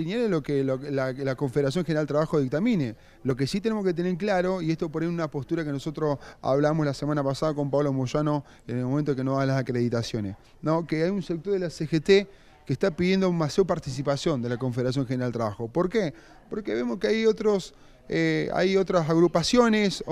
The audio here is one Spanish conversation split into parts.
lineal lo que la, Confederación General Trabajo dictamine. Lo que sí tenemos que tener claro, y esto por ahí una postura que nosotros hablamos la semana pasada con Pablo Moyano en el momento que nos da las acreditaciones, ¿no? que hay un sector de la CGT que está pidiendo más participación de la Confederación General de Trabajo. ¿Por qué? Porque vemos que hay otros... Eh, hay otras agrupaciones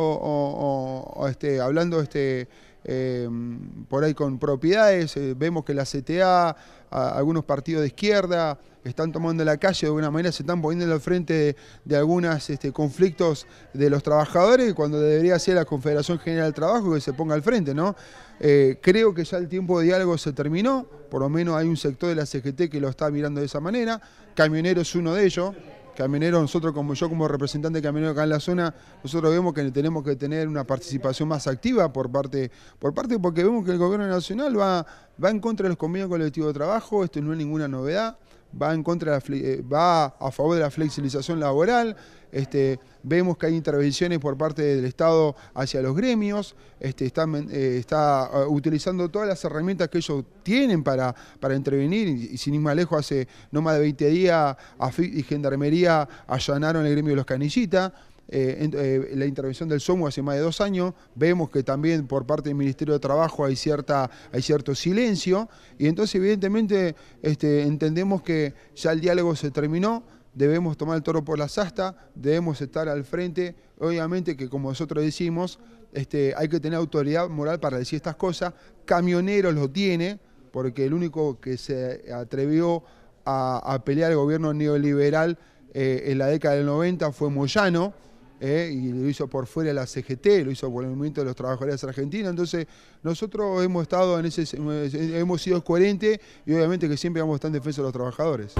este, hablando este, Em, por ahí con propiedades, eh, vemos que la CTA, algunos partidos de izquierda, están tomando la calle de alguna manera, se están poniendo al frente de, algunos este, conflictos de los trabajadores, cuando debería ser la Confederación General del Trabajo que se ponga al frente, ¿no? Eh, creo que ya el tiempo de diálogo se terminó, por lo menos hay un sector de la CGT que lo está mirando de esa manera, Camionero es uno de ellos, caminero, nosotros como yo como representante de acá en la zona, nosotros vemos que tenemos que tener una participación más activa por parte, por parte porque vemos que el gobierno nacional va, va en contra de los convenios colectivos de trabajo, esto no es ninguna novedad va en contra eh, va a favor de la flexibilización laboral. Este, vemos que hay intervenciones por parte del Estado hacia los gremios, este, está, eh, está eh, utilizando todas las herramientas que ellos tienen para, para intervenir, y, sin ir más lejos, hace no más de 20 días la y Gendarmería allanaron el gremio de los canillitas, eh, eh, la intervención del SOMU hace más de dos años, vemos que también por parte del Ministerio de Trabajo hay, cierta, hay cierto silencio y entonces evidentemente este, entendemos que ya el diálogo se terminó, debemos tomar el toro por la sasta, debemos estar al frente. Obviamente que como nosotros decimos, este, hay que tener autoridad moral para decir estas cosas. Camioneros lo tiene, porque el único que se atrevió a, pelear al gobierno neoliberal eh, en la década del 90 fue Moyano. ¿eh? y lo hizo por fuera la CGT, lo hizo por el movimiento de los trabajadores argentinos. Entonces, nosotros hemos estado en ese, hemos sido coherentes y obviamente que siempre vamos a estar en defensa de los trabajadores.